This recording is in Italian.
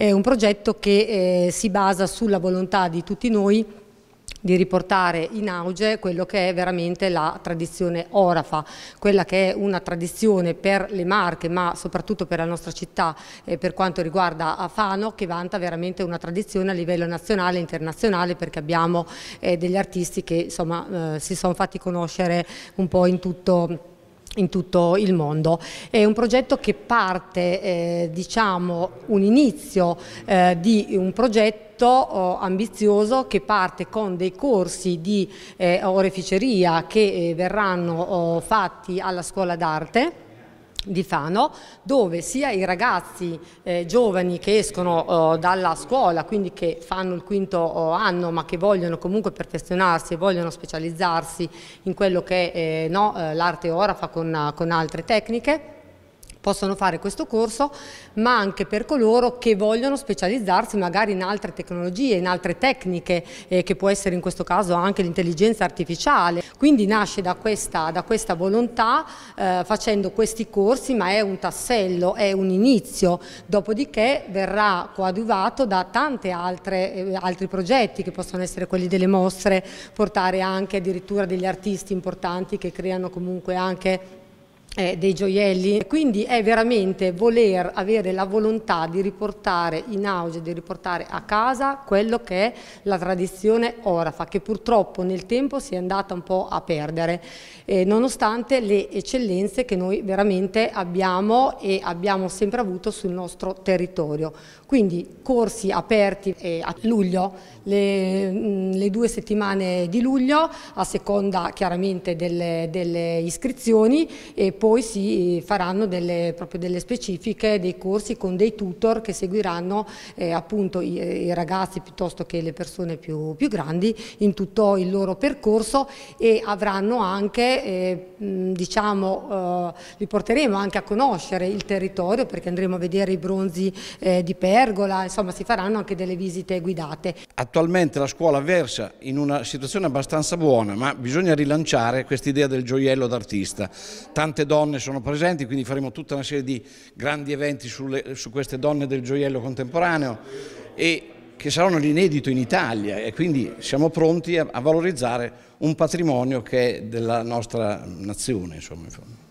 È un progetto che eh, si basa sulla volontà di tutti noi di riportare in auge quello che è veramente la tradizione orafa, quella che è una tradizione per le Marche ma soprattutto per la nostra città eh, per quanto riguarda Fano che vanta veramente una tradizione a livello nazionale e internazionale perché abbiamo eh, degli artisti che insomma, eh, si sono fatti conoscere un po' in tutto il mondo in tutto il mondo. È un progetto che parte, eh, diciamo, un inizio eh, di un progetto oh, ambizioso che parte con dei corsi di eh, oreficeria che eh, verranno oh, fatti alla scuola d'arte di Fano, dove sia i ragazzi eh, giovani che escono eh, dalla scuola, quindi che fanno il quinto oh, anno ma che vogliono comunque perfezionarsi e vogliono specializzarsi in quello che eh, no, eh, l'arte ora fa con, con altre tecniche, possono fare questo corso, ma anche per coloro che vogliono specializzarsi magari in altre tecnologie, in altre tecniche, eh, che può essere in questo caso anche l'intelligenza artificiale. Quindi nasce da questa, da questa volontà eh, facendo questi corsi, ma è un tassello, è un inizio, dopodiché verrà coadiuvato da tanti eh, altri progetti che possono essere quelli delle mostre, portare anche addirittura degli artisti importanti che creano comunque anche eh, dei gioielli, quindi è veramente voler avere la volontà di riportare in auge, di riportare a casa quello che è la tradizione orafa, che purtroppo nel tempo si è andata un po' a perdere, eh, nonostante le eccellenze che noi veramente abbiamo e abbiamo sempre avuto sul nostro territorio. Quindi corsi aperti eh, a luglio, le, mh, mm, le, due settimane di luglio, a seconda chiaramente delle, delle iscrizioni, e poi poi si faranno delle, proprio delle specifiche, dei corsi con dei tutor che seguiranno eh, appunto i, i, ragazzi piuttosto che le persone più, più, grandi in tutto il loro percorso e avranno anche, eh, diciamo, eh, li porteremo anche a conoscere il territorio perché andremo a vedere i bronzi eh, di Pergola, insomma si faranno anche delle visite guidate. Attualmente la scuola versa in una situazione abbastanza buona ma bisogna rilanciare quest'idea del gioiello d'artista, tante donne sono presenti, quindi faremo tutta una serie di grandi eventi sulle, su queste donne del gioiello contemporaneo e che saranno l'inedito in Italia e quindi siamo pronti a, a valorizzare un patrimonio che è della nostra nazione. Insomma.